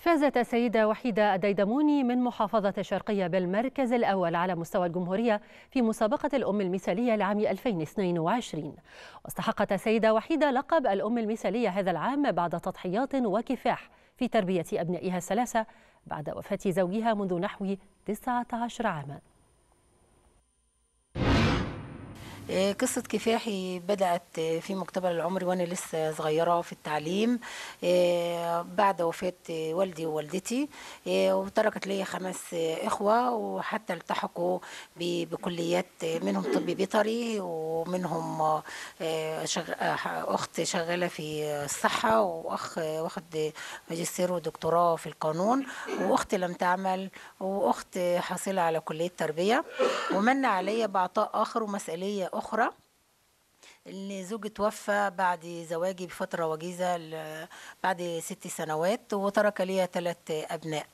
فازت السيدة وحيدة الديدموني من محافظة الشرقية بالمركز الأول على مستوى الجمهورية في مسابقة الأم المثالية لعام 2022 واستحقت السيدة وحيدة لقب الأم المثالية هذا العام بعد تضحيات وكفاح في تربية أبنائها الثلاثة بعد وفاة زوجها منذ نحو 19 عاماً آه، قصة كفاحي بدأت آه، في مقتبل العمر وأنا لسه صغيرة في التعليم آه، بعد وفاة والدي ووالدتي وتركت لي خمس إخوة وحتى التحقوا بكليات منهم طبي بيطري ومنهم أخت شغالة في الصحة وأخ واخد ماجستير ودكتوراه في القانون وأخت لم تعمل وأخت حاصلة على كلية تربية ومن علي بعطاء آخر ومسألية أخرى اللي زوجي توفى بعد زواجي بفترة وجيزة بعد ست سنوات وترك لي ثلاث أبناء